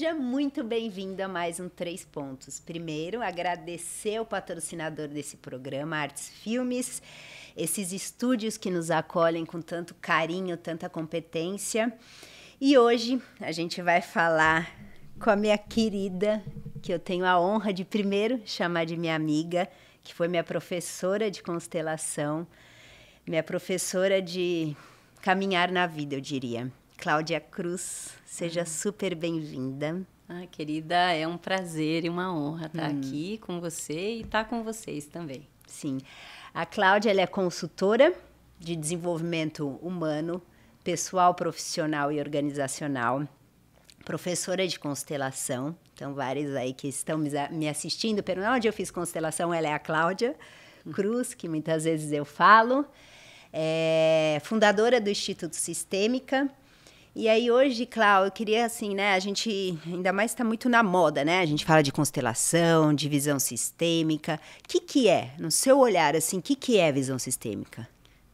Seja muito bem-vindo a mais um Três Pontos. Primeiro, agradecer o patrocinador desse programa, Artes Filmes, esses estúdios que nos acolhem com tanto carinho, tanta competência. E hoje a gente vai falar com a minha querida, que eu tenho a honra de primeiro chamar de minha amiga, que foi minha professora de constelação, minha professora de caminhar na vida, eu diria. Cláudia Cruz. Seja hum. super bem-vinda. querida, é um prazer e uma honra estar hum. aqui com você e estar tá com vocês também. Sim. A Cláudia é consultora de desenvolvimento humano, pessoal, profissional e organizacional, professora de constelação. Então, vários aí que estão me assistindo perguntam onde eu fiz constelação. Ela é a Cláudia hum. Cruz, que muitas vezes eu falo. É fundadora do Instituto Sistêmica, e aí hoje, Clau, eu queria assim, né? A gente ainda mais está muito na moda, né? A gente fala de constelação, de visão sistêmica. O que, que é, no seu olhar, assim, o que, que é visão sistêmica?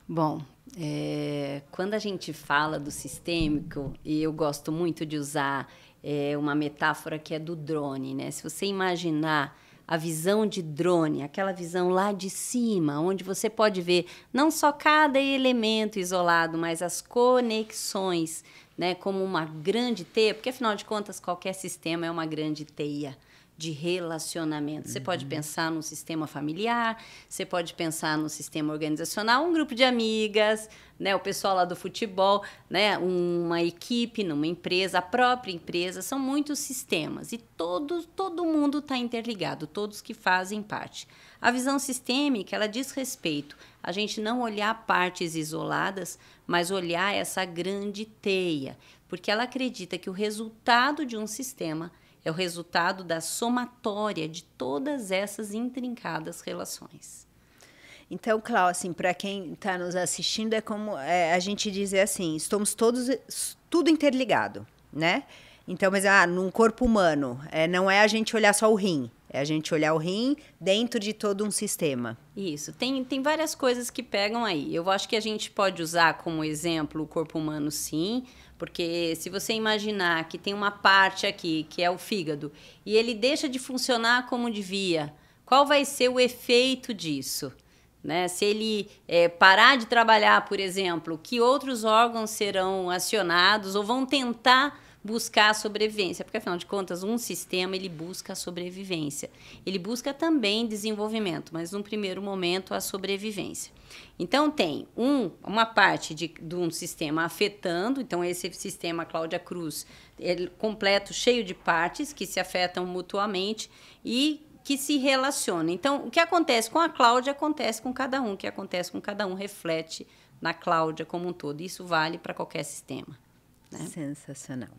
Bom, é, quando a gente fala do sistêmico, e eu gosto muito de usar é, uma metáfora que é do drone, né? Se você imaginar a visão de drone, aquela visão lá de cima, onde você pode ver não só cada elemento isolado, mas as conexões, né, como uma grande teia, porque afinal de contas qualquer sistema é uma grande teia de relacionamento. Você uhum. pode pensar no sistema familiar, você pode pensar no sistema organizacional, um grupo de amigas, né, o pessoal lá do futebol, né, uma equipe numa empresa, a própria empresa, são muitos sistemas e todo, todo mundo está interligado, todos que fazem parte. A visão sistêmica, ela diz respeito a gente não olhar partes isoladas, mas olhar essa grande teia, porque ela acredita que o resultado de um sistema é o resultado da somatória de todas essas intrincadas relações. Então, Cláudio, assim, para quem está nos assistindo, é como é, a gente dizer assim: estamos todos tudo interligado, né? Então, mas ah, num corpo humano, é, não é a gente olhar só o rim, é a gente olhar o rim dentro de todo um sistema. Isso, tem, tem várias coisas que pegam aí. Eu acho que a gente pode usar como exemplo o corpo humano, sim, porque se você imaginar que tem uma parte aqui, que é o fígado, e ele deixa de funcionar como devia, qual vai ser o efeito disso? Né? Se ele é, parar de trabalhar, por exemplo, que outros órgãos serão acionados ou vão tentar buscar a sobrevivência, porque afinal de contas, um sistema ele busca a sobrevivência. Ele busca também desenvolvimento, mas num primeiro momento a sobrevivência. Então tem um, uma parte de, de um sistema afetando, então esse sistema Cláudia Cruz, ele completo, cheio de partes que se afetam mutuamente e que se relacionam. Então, o que acontece com a Cláudia acontece com cada um, o que acontece com cada um reflete na Cláudia como um todo. Isso vale para qualquer sistema. Né? Sensacional.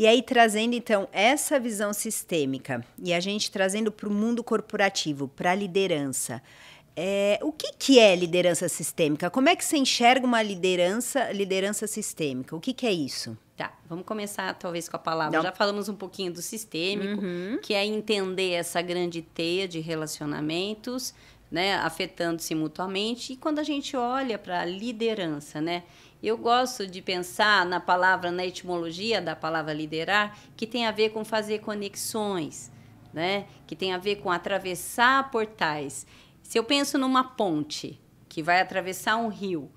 E aí, trazendo então essa visão sistêmica e a gente trazendo para o mundo corporativo, para a liderança. É, o que, que é liderança sistêmica? Como é que você enxerga uma liderança, liderança sistêmica? O que, que é isso? Tá, vamos começar talvez com a palavra. Não. Já falamos um pouquinho do sistêmico, uhum. que é entender essa grande teia de relacionamentos, né, afetando-se mutuamente. E quando a gente olha para a liderança, né, eu gosto de pensar na palavra, na etimologia da palavra liderar, que tem a ver com fazer conexões, né? que tem a ver com atravessar portais. Se eu penso numa ponte que vai atravessar um rio,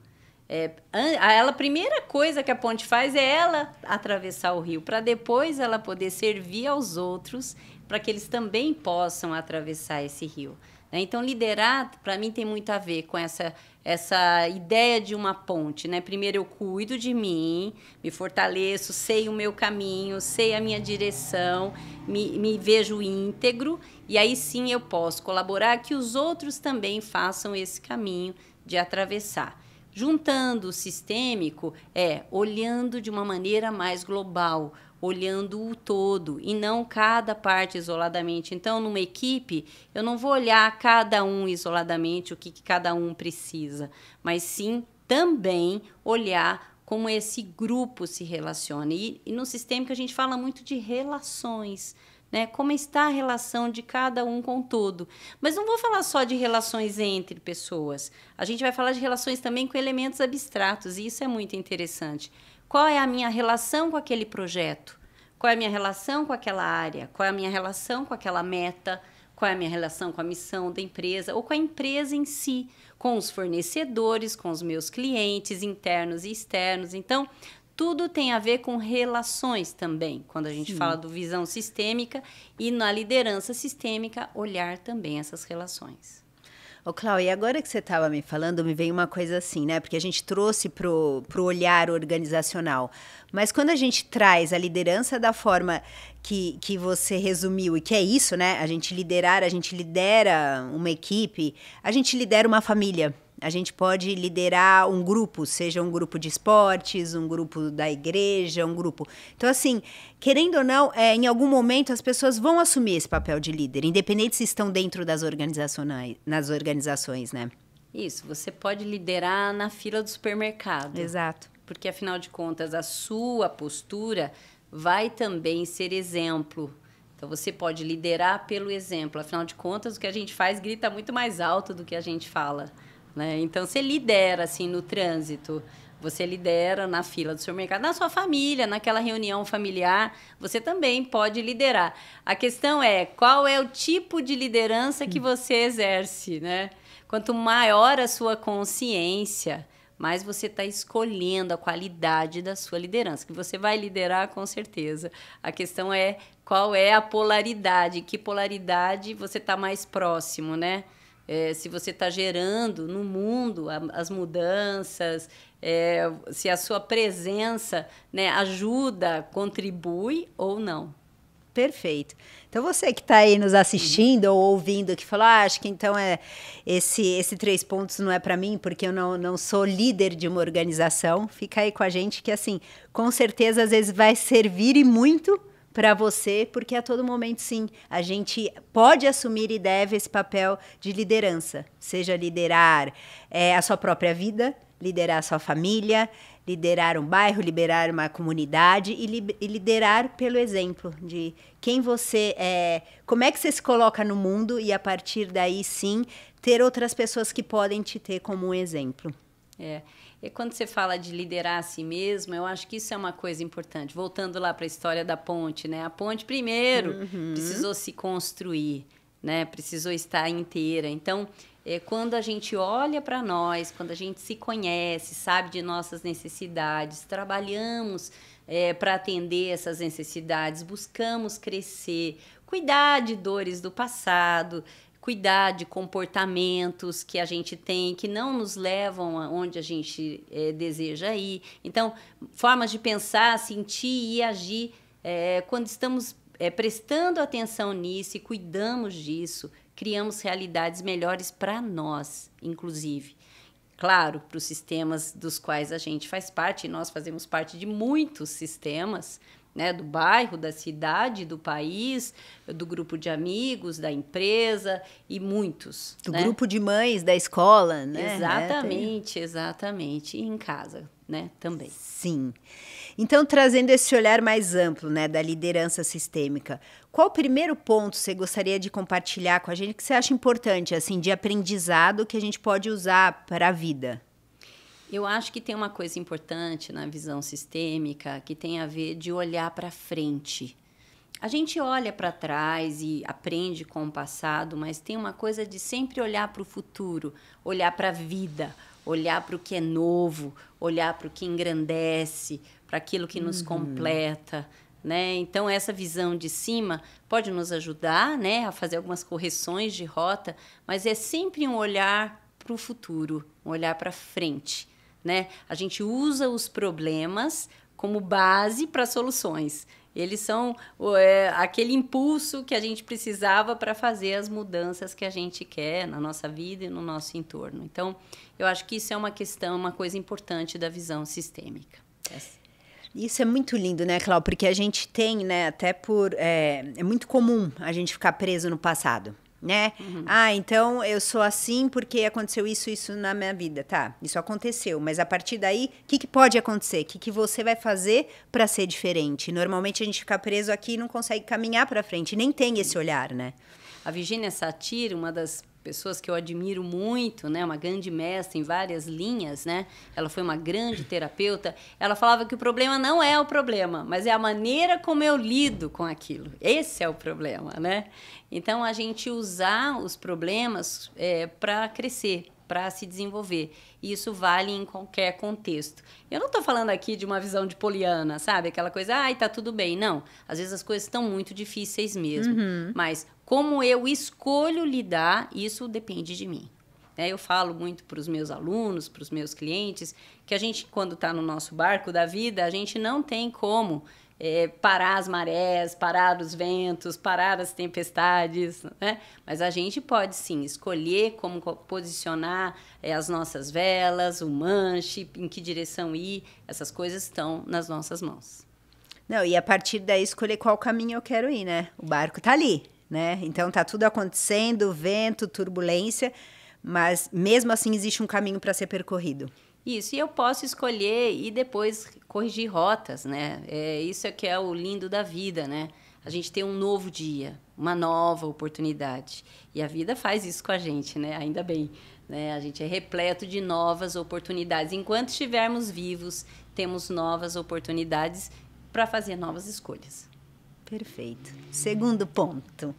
é, ela, a primeira coisa que a ponte faz é ela atravessar o rio, para depois ela poder servir aos outros, para que eles também possam atravessar esse rio. Né? Então, liderar, para mim, tem muito a ver com essa essa ideia de uma ponte, né? Primeiro eu cuido de mim, me fortaleço, sei o meu caminho, sei a minha direção, me, me vejo íntegro e aí sim eu posso colaborar que os outros também façam esse caminho de atravessar. Juntando o sistêmico é olhando de uma maneira mais global, olhando o todo e não cada parte isoladamente. Então, numa equipe, eu não vou olhar cada um isoladamente o que, que cada um precisa, mas sim também olhar como esse grupo se relaciona. E, e no sistêmico a gente fala muito de relações né? Como está a relação de cada um com todo. Mas não vou falar só de relações entre pessoas. A gente vai falar de relações também com elementos abstratos, e isso é muito interessante. Qual é a minha relação com aquele projeto? Qual é a minha relação com aquela área? Qual é a minha relação com aquela meta? qual é a minha relação com a missão da empresa ou com a empresa em si, com os fornecedores, com os meus clientes internos e externos. Então, tudo tem a ver com relações também, quando a gente Sim. fala do visão sistêmica e na liderança sistêmica, olhar também essas relações. Ô, Cláudia, agora que você estava me falando, me veio uma coisa assim, né? Porque a gente trouxe para o olhar organizacional. Mas quando a gente traz a liderança da forma que, que você resumiu, e que é isso, né? A gente liderar, a gente lidera uma equipe, a gente lidera uma família. A gente pode liderar um grupo, seja um grupo de esportes, um grupo da igreja, um grupo. Então, assim, querendo ou não, é, em algum momento as pessoas vão assumir esse papel de líder, independente se estão dentro das organizações, nas organizações, né? Isso, você pode liderar na fila do supermercado. Exato. Porque, afinal de contas, a sua postura vai também ser exemplo então você pode liderar pelo exemplo. Afinal de contas, o que a gente faz grita muito mais alto do que a gente fala. Né? Então, você lidera, assim, no trânsito. Você lidera na fila do seu mercado, na sua família, naquela reunião familiar, você também pode liderar. A questão é qual é o tipo de liderança que hum. você exerce, né? Quanto maior a sua consciência, mais você está escolhendo a qualidade da sua liderança, que você vai liderar com certeza. A questão é qual é a polaridade, que polaridade você está mais próximo, né? É, se você está gerando no mundo a, as mudanças, é, se a sua presença né, ajuda, contribui ou não. Perfeito. Então você que está aí nos assistindo ou ouvindo que falou, ah, acho que então é esse esse três pontos não é para mim porque eu não, não sou líder de uma organização. Fica aí com a gente que assim, com certeza às vezes vai servir e muito para você, porque a todo momento, sim, a gente pode assumir e deve esse papel de liderança, seja liderar é, a sua própria vida, liderar a sua família, liderar um bairro, liderar uma comunidade e, li e, liderar pelo exemplo de quem você é, como é que você se coloca no mundo e a partir daí sim ter outras pessoas que podem te ter como um exemplo. É. E quando você fala de liderar a si mesmo, eu acho que isso é uma coisa importante. Voltando lá para a história da ponte, né? A ponte primeiro uhum. precisou se construir, né? Precisou estar inteira. Então, é, quando a gente olha para nós, quando a gente se conhece, sabe de nossas necessidades, trabalhamos é, eh, para atender essas necessidades, buscamos crescer, cuidar de dores do passado, cuidar de comportamentos que a gente tem que não nos levam aonde a gente é, deseja ir. Então, formas de pensar, sentir e agir é, quando estamos é, prestando atenção nisso e cuidamos disso, criamos realidades melhores para nós, inclusive. Claro, para os sistemas dos quais a gente faz parte, e nós fazemos parte de muitos sistemas, né, do bairro, da cidade, do país, do grupo de amigos, da empresa e muitos. Do né? grupo de mães da escola, né? né exatamente, exatamente. E em casa, né, também. Sim. Então, trazendo esse olhar mais amplo, né, da liderança sistêmica, qual o primeiro ponto você gostaria de compartilhar com a gente que você acha importante, assim, de aprendizado que a gente pode usar para a vida? Eu acho que tem uma coisa importante na visão sistêmica que tem a ver de olhar para frente. A gente olha para trás e aprende com o passado, mas tem uma coisa de sempre olhar para o futuro, olhar para a vida, olhar para o que é novo, olhar para o que engrandece, para aquilo que nos uhum. completa. Né? Então, essa visão de cima pode nos ajudar né, a fazer algumas correções de rota, mas é sempre um olhar para o futuro, um olhar para frente né? A gente usa os problemas como base para soluções. Eles são é, aquele impulso que a gente precisava para fazer as mudanças que a gente quer na nossa vida e no nosso entorno. Então, eu acho que isso é uma questão, uma coisa importante da visão sistêmica. Isso é muito lindo, né, Clau? Porque a gente tem, né, até por. É, é muito comum a gente ficar preso no passado né? Uhum. Ah, então eu sou assim porque aconteceu isso, isso na minha vida. Tá, isso aconteceu, mas a partir daí, o que, que, pode acontecer? O que, que você vai fazer para ser diferente? Normalmente a gente fica preso aqui e não consegue caminhar para frente, nem tem esse olhar, né? A Virginia Satir, uma das pessoas que eu admiro muito, né? Uma grande mestra em várias linhas, né? Ela foi uma grande terapeuta. Ela falava que o problema não é o problema, mas é a maneira como eu lido com aquilo. Esse é o problema, né? Então a gente usar os problemas é, para crescer para se desenvolver. E isso vale em qualquer contexto. Eu não estou falando aqui de uma visão de poliana, sabe? Aquela coisa, ai, tá tudo bem. Não. Às vezes as coisas estão muito difíceis mesmo. Uhum. Mas como eu escolho lidar, isso depende de mim. É, eu falo muito para os meus alunos, para os meus clientes, que a gente, quando está no nosso barco da vida, a gente não tem como é, parar as marés, parar os ventos, parar as tempestades, né? Mas a gente pode sim escolher como posicionar é, as nossas velas, o manche, em que direção ir, essas coisas estão nas nossas mãos. Não, e a partir daí escolher qual caminho eu quero ir, né? O barco tá ali, né? Então tá tudo acontecendo, vento, turbulência, mas mesmo assim existe um caminho para ser percorrido. Isso, e eu posso escolher e depois corrigir rotas, né? É, isso é que é o lindo da vida, né? A gente tem um novo dia, uma nova oportunidade. E a vida faz isso com a gente, né? Ainda bem. Né? A gente é repleto de novas oportunidades. Enquanto estivermos vivos, temos novas oportunidades para fazer novas escolhas. Perfeito. Segundo ponto.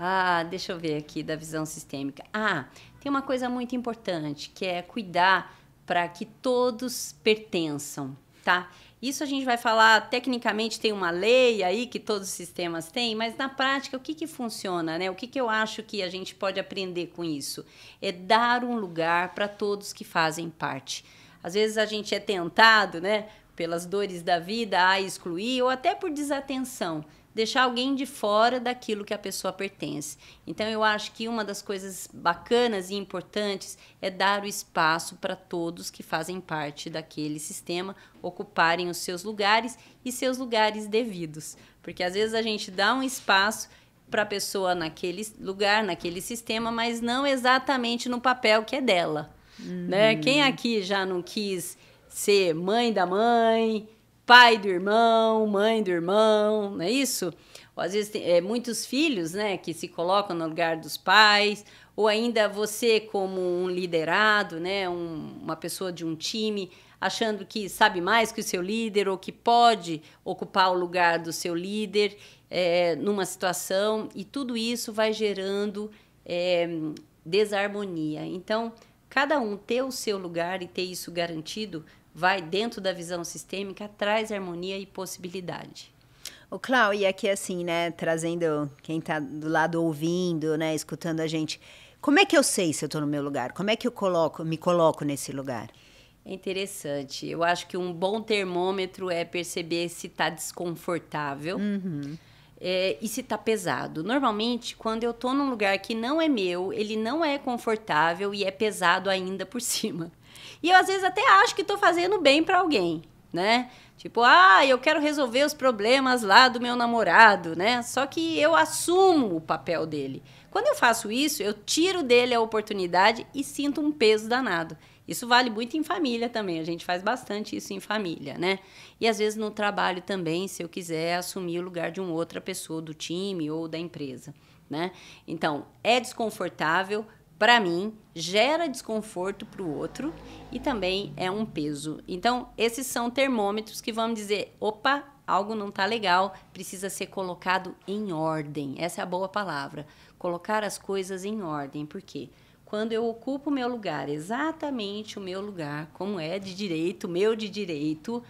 Ah, deixa eu ver aqui da visão sistêmica. Ah, tem uma coisa muito importante que é cuidar para que todos pertençam, tá? Isso a gente vai falar, tecnicamente tem uma lei aí que todos os sistemas têm, mas na prática o que, que funciona, né? O que, que eu acho que a gente pode aprender com isso? É dar um lugar para todos que fazem parte. Às vezes a gente é tentado, né, pelas dores da vida a excluir ou até por desatenção, deixar alguém de fora daquilo que a pessoa pertence. Então, eu acho que uma das coisas bacanas e importantes é dar o espaço para todos que fazem parte daquele sistema ocuparem os seus lugares e seus lugares devidos. Porque às vezes a gente dá um espaço para a pessoa naquele lugar, naquele sistema, mas não exatamente no papel que é dela. Né? Uhum. Quem aqui já não quis ser mãe da mãe, pai do irmão, mãe do irmão, não é isso? Ou às vezes tem, é, muitos filhos, né, que se colocam no lugar dos pais, ou ainda você como um liderado, né, um, uma pessoa de um time, achando que sabe mais que o seu líder ou que pode ocupar o lugar do seu líder é, numa situação, e tudo isso vai gerando é, desarmonia. Então, cada um ter o seu lugar e ter isso garantido vai dentro da visão sistêmica, traz harmonia e possibilidade. O Clau, e aqui assim, né, trazendo quem está do lado ouvindo, né, escutando a gente, como é que eu sei se eu estou no meu lugar? Como é que eu coloco, me coloco nesse lugar? É interessante. Eu acho que um bom termômetro é perceber se está desconfortável uhum. é, e se está pesado. Normalmente, quando eu estou num lugar que não é meu, ele não é confortável e é pesado ainda por cima. E eu às vezes até acho que estou fazendo bem para alguém, né? Tipo, ah, eu quero resolver os problemas lá do meu namorado, né? Só que eu assumo o papel dele. Quando eu faço isso, eu tiro dele a oportunidade e sinto um peso danado. Isso vale muito em família também, a gente faz bastante isso em família, né? E às vezes no trabalho também, se eu quiser assumir o lugar de uma outra pessoa do time ou da empresa, né? Então, é desconfortável, para mim, gera desconforto para o outro e também é um peso. Então, esses são termômetros que vão dizer: opa, algo não está legal, precisa ser colocado em ordem. Essa é a boa palavra. Colocar as coisas em ordem. Por quê? Quando eu ocupo o meu lugar, exatamente o meu lugar, como é de direito, meu de direito,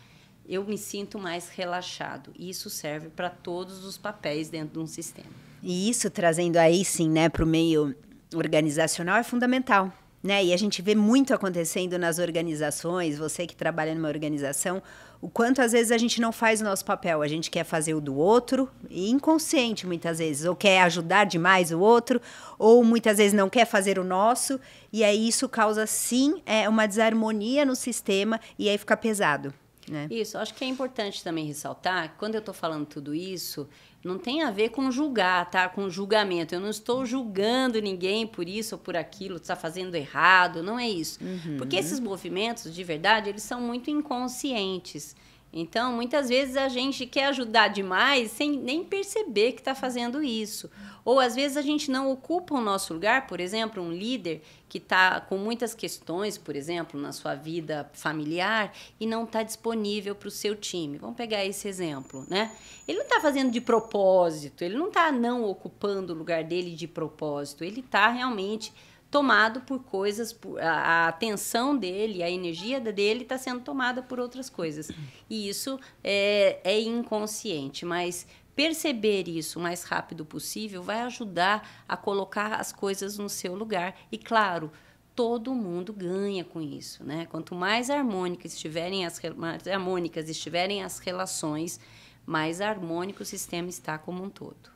eu me sinto mais relaxado. E isso serve para todos os papéis dentro de um sistema. E isso trazendo aí sim, né, para o meio organizacional é fundamental. Né? E a gente vê muito acontecendo nas organizações, você que trabalha numa organização, o quanto às vezes a gente não faz o nosso papel, a gente quer fazer o do outro, e inconsciente muitas vezes, ou quer ajudar demais o outro, ou muitas vezes não quer fazer o nosso, e aí isso causa sim é, uma desarmonia no sistema e aí fica pesado. Né? Isso, acho que é importante também ressaltar que quando eu estou falando tudo isso, não tem a ver com julgar, tá? Com julgamento. Eu não estou julgando ninguém por isso ou por aquilo, está fazendo errado, não é isso. Uhum. Porque esses movimentos, de verdade, eles são muito inconscientes. Então, muitas vezes a gente quer ajudar demais sem nem perceber que está fazendo isso. Ou às vezes a gente não ocupa o nosso lugar, por exemplo, um líder que está com muitas questões, por exemplo, na sua vida familiar e não está disponível para o seu time. Vamos pegar esse exemplo, né? Ele não está fazendo de propósito, ele não está não ocupando o lugar dele de propósito, ele está realmente tomado por coisas, por, a, a, atenção dele, a energia dele está sendo tomada por outras coisas. E isso é, é inconsciente, mas perceber isso o mais rápido possível vai ajudar a colocar as coisas no seu lugar. E claro, todo mundo ganha com isso, né? Quanto mais harmônicas estiverem as mais harmônicas estiverem as relações, mais harmônico o sistema está como um todo.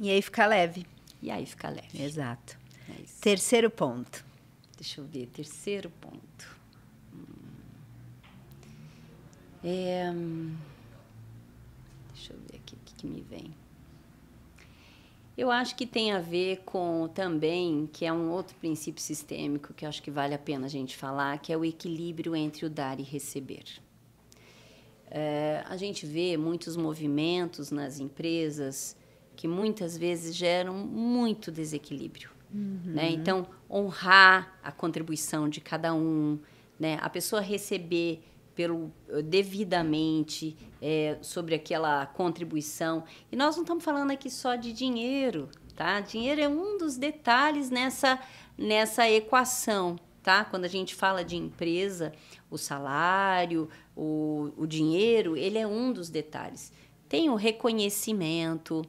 E aí fica leve. E aí fica leve. Exato. É terceiro ponto. Deixa eu ver, terceiro ponto. Hum. É, deixa eu ver aqui o que, que me vem. Eu acho que tem a ver com também, que é um outro princípio sistêmico que eu acho que vale a pena a gente falar, que é o equilíbrio entre o dar e receber. É, a gente vê muitos movimentos nas empresas que muitas vezes geram muito desequilíbrio. Uhum. Né? Então, honrar a contribuição de cada um, né? a pessoa receber pelo eh, devidamente é, sobre aquela contribuição. E nós não estamos falando aqui só de dinheiro, tá? Dinheiro é um dos detalhes nessa, nessa equação, tá? Quando a gente fala de empresa, o salário, o, o dinheiro, ele é um dos detalhes. Tem o reconhecimento,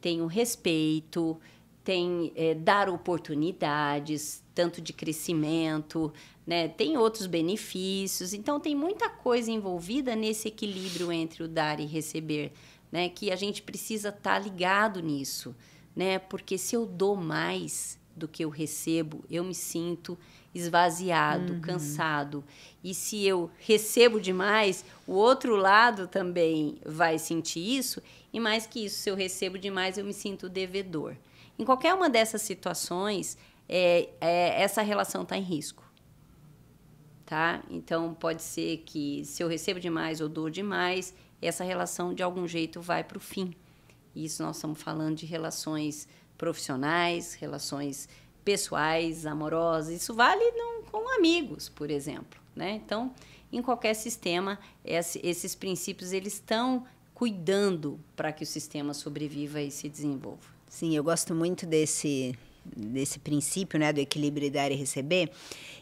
tem o respeito, tem é, dar oportunidades, tanto de crescimento, né? tem outros benefícios. Então, tem muita coisa envolvida nesse equilíbrio entre o dar e receber, né? que a gente precisa estar tá ligado nisso. Né? Porque se eu dou mais do que eu recebo, eu me sinto esvaziado, uhum. cansado. E se eu recebo demais, o outro lado também vai sentir isso. E mais que isso, se eu recebo demais, eu me sinto devedor. Em qualquer uma dessas situações, é, é, essa relação está em risco. Tá? Então, pode ser que se eu recebo demais ou dou demais, essa relação de algum jeito vai para o fim. Isso nós estamos falando de relações profissionais, relações pessoais, amorosas. Isso vale com amigos, por exemplo. Né? Então, em qualquer sistema, esse, esses princípios eles estão cuidando para que o sistema sobreviva e se desenvolva. Sim, eu gosto muito desse desse princípio, né, do equilíbrio dar e receber.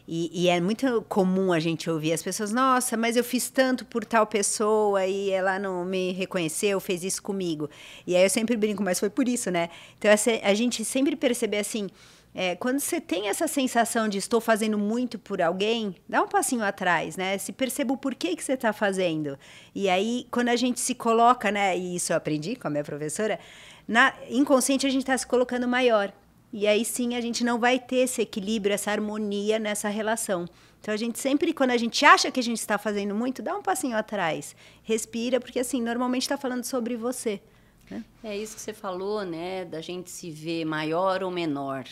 E, e, é muito comum a gente ouvir as pessoas: nossa, mas eu fiz tanto por tal pessoa e ela não me reconheceu, fez isso comigo. E aí eu sempre brinco, mas foi por isso, né? Então essa, a gente sempre percebe assim. É, quando você tem essa sensação de estou fazendo muito por alguém, dá um passinho atrás, né? Se perceba o porquê que você está fazendo. E aí, quando a gente se coloca, né? E isso eu aprendi com a minha professora, na inconsciente a gente está se colocando maior. E aí sim a gente não vai ter esse equilíbrio, essa harmonia nessa relação. Então a gente sempre, quando a gente acha que a gente está fazendo muito, dá um passinho atrás, respira, porque assim, normalmente está falando sobre você. Né? É isso que você falou, né? Da gente se ver maior ou menor.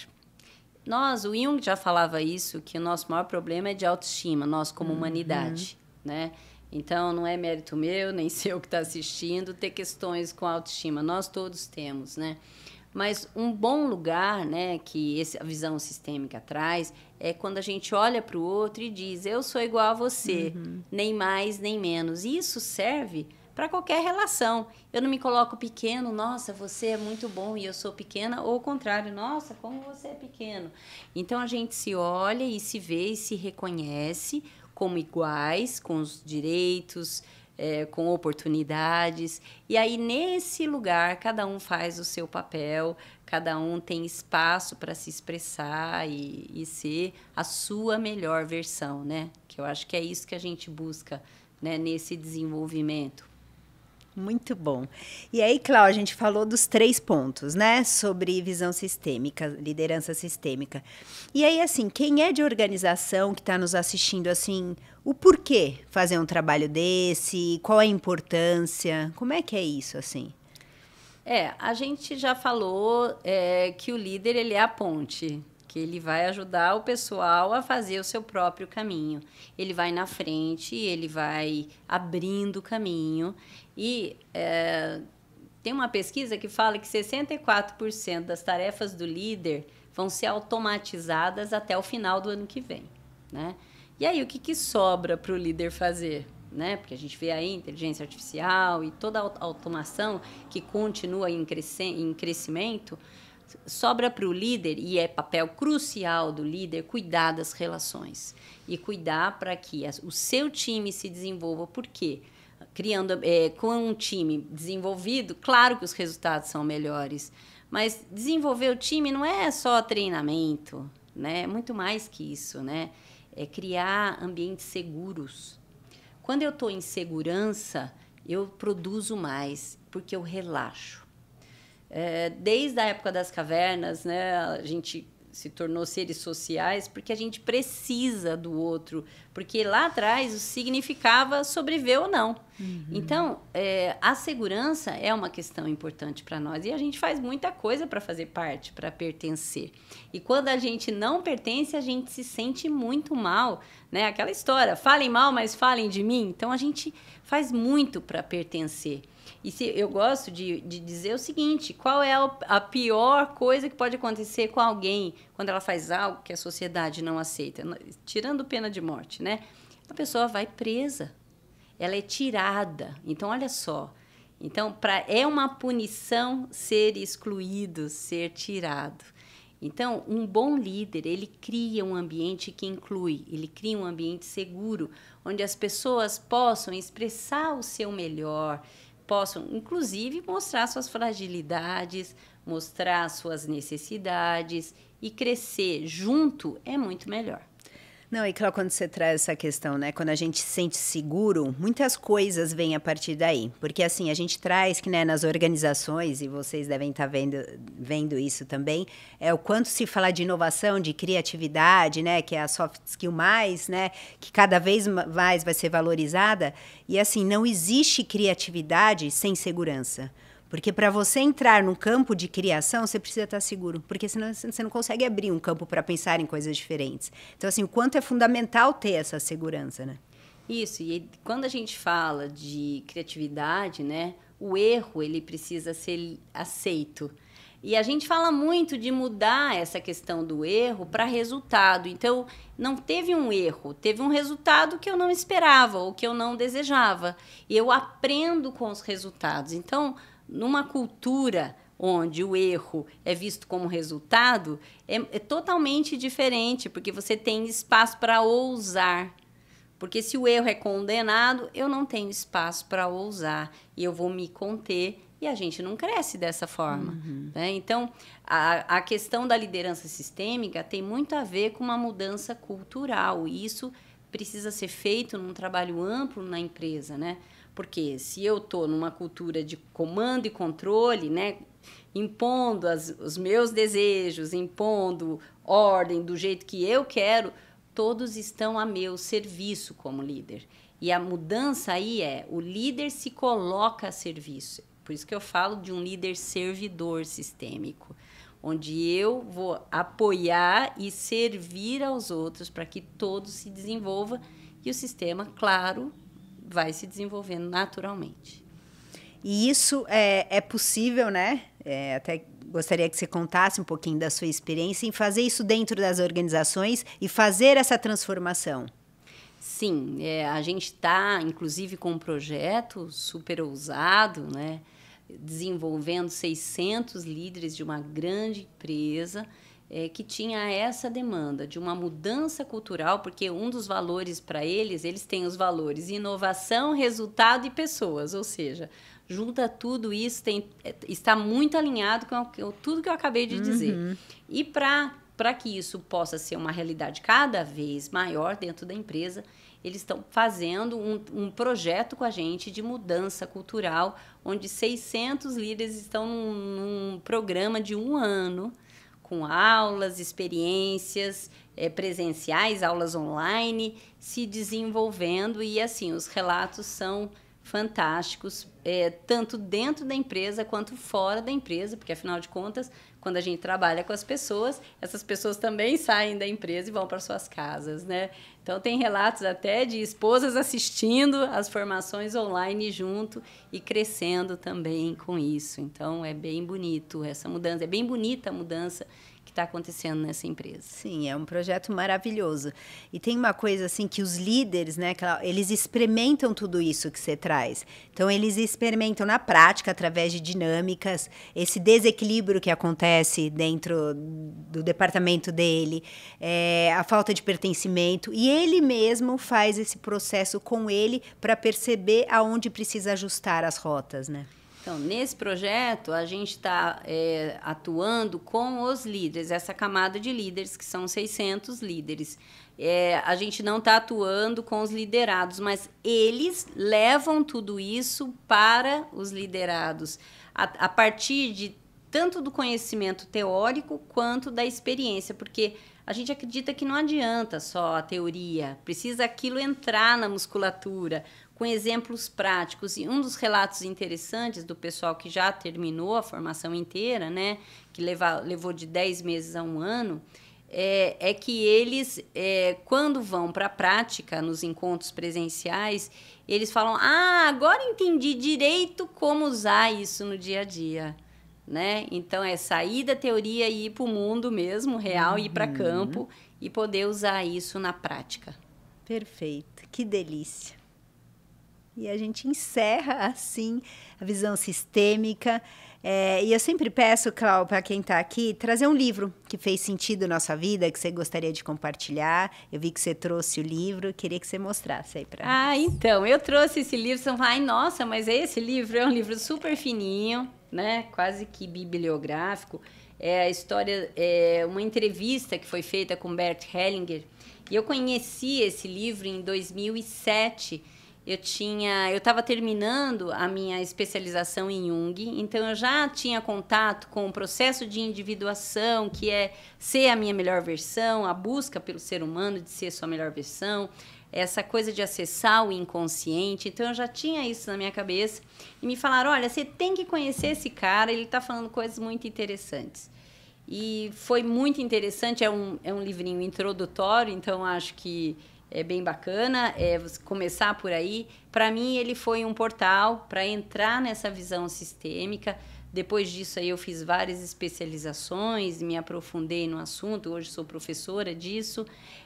Nós, o Jung já falava isso, que o nosso maior problema é de autoestima, nós como uhum. humanidade, né? Então, não é mérito meu, nem seu que está assistindo, ter questões com autoestima. Nós todos temos, né? Mas um bom lugar, né, que a visão sistêmica traz, é quando a gente olha para o outro e diz: Eu sou igual a você, uhum. nem mais, nem menos. E isso serve para qualquer relação. Eu não me coloco pequeno, nossa, você é muito bom e eu sou pequena, ou o contrário, nossa, como você é pequeno. Então a gente se olha e se vê e se reconhece como iguais, com os direitos, é, com oportunidades. E aí, nesse lugar, cada um faz o seu papel, cada um tem espaço para se expressar e, e, ser a sua melhor versão, né? Que eu acho que é isso que a gente busca né, nesse desenvolvimento. Muito bom. E aí, Cláudia, a gente falou dos três pontos, né? Sobre visão sistêmica, liderança sistêmica. E aí, assim, quem é de organização que está nos assistindo, assim, o porquê fazer um trabalho desse? Qual a importância? Como é que é isso, assim? É, a gente já falou é, que o líder ele é a ponte que ele vai ajudar o pessoal a fazer o seu próprio caminho. Ele vai na frente, ele vai abrindo o caminho. E é, tem uma pesquisa que fala que 64% das tarefas do líder vão ser automatizadas até o final do ano que vem. Né? E aí, o que, que sobra para o líder fazer? Né? Porque a gente vê aí inteligência artificial e toda a automação que continua em, em crescimento sobra para o líder, e é papel crucial do líder, cuidar das relações e cuidar para que o seu time se desenvolva. porque Criando, é, com um time desenvolvido, claro que os resultados são melhores, mas desenvolver o time não é só treinamento, né? É muito mais que isso, né? É criar ambientes seguros. Quando eu estou em segurança, eu produzo mais, porque eu relaxo é, desde a época das cavernas, né, a gente se tornou seres sociais porque a gente precisa do outro, porque lá atrás isso significava sobreviver ou não. Uhum. Então, é, a segurança é uma questão importante para nós e a gente faz muita coisa para fazer parte, para pertencer. E quando a gente não pertence, a gente se sente muito mal, né? Aquela história, falem mal, mas falem de mim. Então, a gente faz muito para pertencer. E se, eu gosto de, de dizer o seguinte: qual é a, pior coisa que pode acontecer com alguém quando ela faz algo que a sociedade não aceita? Tirando pena de morte, né? A pessoa vai presa, ela é tirada. Então, olha só. Então, pra, é uma punição ser excluído, ser tirado. Então, um bom líder, ele cria um ambiente que inclui, ele cria um ambiente seguro, onde as pessoas possam expressar o seu melhor, possam, inclusive, mostrar suas fragilidades, mostrar suas necessidades e crescer junto é muito melhor. Não, e claro, quando você traz essa questão, né? Quando a gente se sente seguro, muitas coisas vêm a partir daí. Porque assim, a gente traz que né, nas organizações, e vocês devem estar tá vendo, vendo isso também, é o quanto se fala de inovação, de criatividade, né? Que é a soft skill mais, né? Que cada vez mais vai ser valorizada. E assim, não existe criatividade sem segurança. Porque para você entrar num campo de criação, você precisa estar tá seguro, porque senão você não consegue abrir um campo para pensar em coisas diferentes. Então, assim, o quanto é fundamental ter essa segurança, né? Isso, e quando a gente fala de criatividade, né, o erro ele precisa ser aceito. E a gente fala muito de mudar essa questão do erro para resultado. Então, não teve um erro, teve um resultado que eu não esperava ou que eu não desejava. E eu aprendo com os resultados. Então, numa cultura onde o erro é visto como resultado, é, é totalmente diferente, porque você tem espaço para ousar. Porque se o erro é condenado, eu não tenho espaço para ousar e eu vou me conter e a gente não cresce dessa forma. Uhum. Né? Então, a, a questão da liderança sistêmica tem muito a ver com uma mudança cultural e isso precisa ser feito num trabalho amplo na empresa, né? Porque se eu estou numa cultura de comando e controle, né, impondo as, os meus desejos, impondo ordem do jeito que eu quero, todos estão a meu serviço como líder. E a mudança aí é o líder se coloca a serviço. Por isso que eu falo de um líder servidor sistêmico, onde eu vou apoiar e servir aos outros para que todos se desenvolva e o sistema, claro, vai se desenvolvendo naturalmente. E isso é, é possível, né? É, até gostaria que você contasse um pouquinho da sua experiência em fazer isso dentro das organizações e fazer essa transformação. Sim, é, a gente está, inclusive, com um projeto super ousado, né? desenvolvendo 600 líderes de uma grande empresa é, que tinha essa demanda de uma mudança cultural, porque um dos valores para eles, eles têm os valores inovação, resultado e pessoas, ou seja, junta tudo isso, tem, é, está muito alinhado com tudo que eu acabei de uhum. dizer. E para que isso possa ser uma realidade cada vez maior dentro da empresa, eles estão fazendo um, um, projeto com a gente de mudança cultural, onde 600 líderes estão num, num programa de um ano com aulas, experiências é, presenciais, aulas online, se desenvolvendo e assim os relatos são fantásticos, é, tanto dentro da empresa quanto fora da empresa, porque afinal de contas, quando a gente trabalha com as pessoas, essas pessoas também saem da empresa e vão para suas casas, né? Então tem relatos até de esposas assistindo as formações online junto e crescendo também com isso. Então é bem bonito essa mudança, é bem bonita a mudança está acontecendo nessa empresa. Sim, é um projeto maravilhoso. E tem uma coisa assim que os líderes, né, eles experimentam tudo isso que você traz. Então eles experimentam na prática através de dinâmicas esse desequilíbrio que acontece dentro do departamento dele, é, a falta de pertencimento e ele mesmo faz esse processo com ele para perceber aonde precisa ajustar as rotas, né? Então, nesse projeto, a gente está é, atuando com os líderes, essa camada de líderes, que são 600 líderes. É, a gente não está atuando com os liderados, mas eles levam tudo isso para os liderados, a, a partir de tanto do conhecimento teórico quanto da experiência, porque a gente acredita que não adianta só a teoria, precisa aquilo entrar na musculatura com exemplos práticos. E um dos relatos interessantes do pessoal que já terminou a formação inteira, né, que leva, levou de 10 meses a um ano, é, é que eles, é, quando vão para a prática, nos encontros presenciais, eles falam: Ah, agora entendi direito como usar isso no dia a dia. Né? Então, é sair da teoria e ir para o mundo mesmo, real, uhum. ir para campo e poder usar isso na prática. Perfeito, que delícia. E a gente encerra assim a visão sistêmica. É, e eu sempre peço, Cláudio, para quem está aqui, trazer um livro que fez sentido na nossa vida, que você gostaria de compartilhar. Eu vi que você trouxe o livro, queria que você mostrasse aí para Ah, nós. então, eu trouxe esse livro, são ai, nossa, mas esse livro é um livro super fininho, né? Quase que bibliográfico. É a história, é uma entrevista que foi feita com Bert Hellinger. E eu conheci esse livro em 2007 eu tinha, eu estava terminando a minha especialização em Jung, então eu já tinha contato com o processo de individuação, que é ser a minha melhor versão, a busca pelo ser humano de ser sua melhor versão, essa coisa de acessar o inconsciente. Então eu já tinha isso na minha cabeça e me falaram: olha, você tem que conhecer esse cara, ele está falando coisas muito interessantes. E foi muito interessante, é um, é um livrinho introdutório, então acho que é bem bacana é começar por aí. Para mim, ele foi um portal para entrar nessa visão sistêmica. Depois disso, aí eu fiz várias especializações, me aprofundei no assunto. Hoje sou professora disso.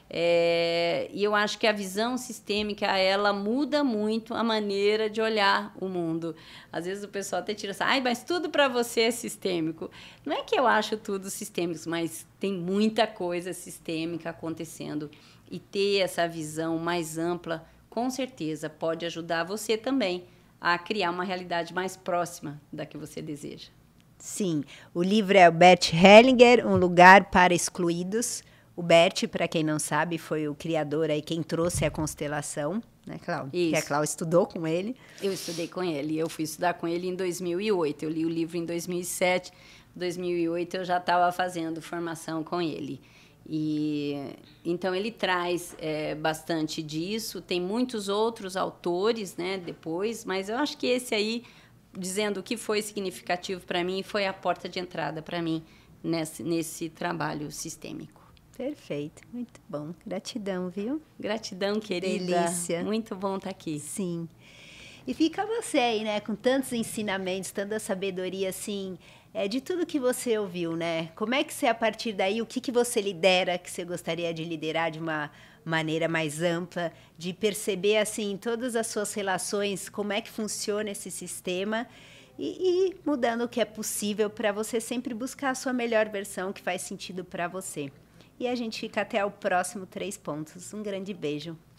É, e eu acho que a visão sistêmica ela muda muito a maneira de olhar o mundo. Às vezes o pessoal até tira assim, ai, mas tudo para você é sistêmico. Não é que eu acho tudo sistêmico, mas tem muita coisa sistêmica acontecendo e ter essa visão mais ampla, com certeza pode ajudar você também a criar uma realidade mais próxima da que você deseja. Sim, o livro é o Bert Hellinger, Um Lugar para Excluídos. O Bert, para quem não sabe, foi o criador aí, quem trouxe a constelação, né, Cláudia? Isso. Que a Cláudia estudou com ele. Eu estudei com ele, eu fui estudar com ele em 2008. Eu li o livro em 2007, 2008 eu já estava fazendo formação com ele. E então ele traz é, bastante disso. Tem muitos outros autores, né? Depois, mas eu acho que esse aí, dizendo o que foi significativo para mim, foi a porta de entrada para mim nesse, nesse trabalho sistêmico. Perfeito, muito bom. Gratidão, viu? Gratidão, querida. Delícia. Muito bom estar tá aqui. Sim. E fica você aí, né, com tantos ensinamentos, tanta sabedoria assim é, de tudo que você ouviu, né? Como é que você, a partir daí, o que, que você lidera, que você gostaria de liderar de uma maneira mais ampla, de perceber, assim, todas as suas relações, como é que funciona esse sistema e, e mudando o que é possível para você sempre buscar a sua melhor versão que faz sentido para você. E a gente fica até o próximo Três Pontos. Um grande beijo.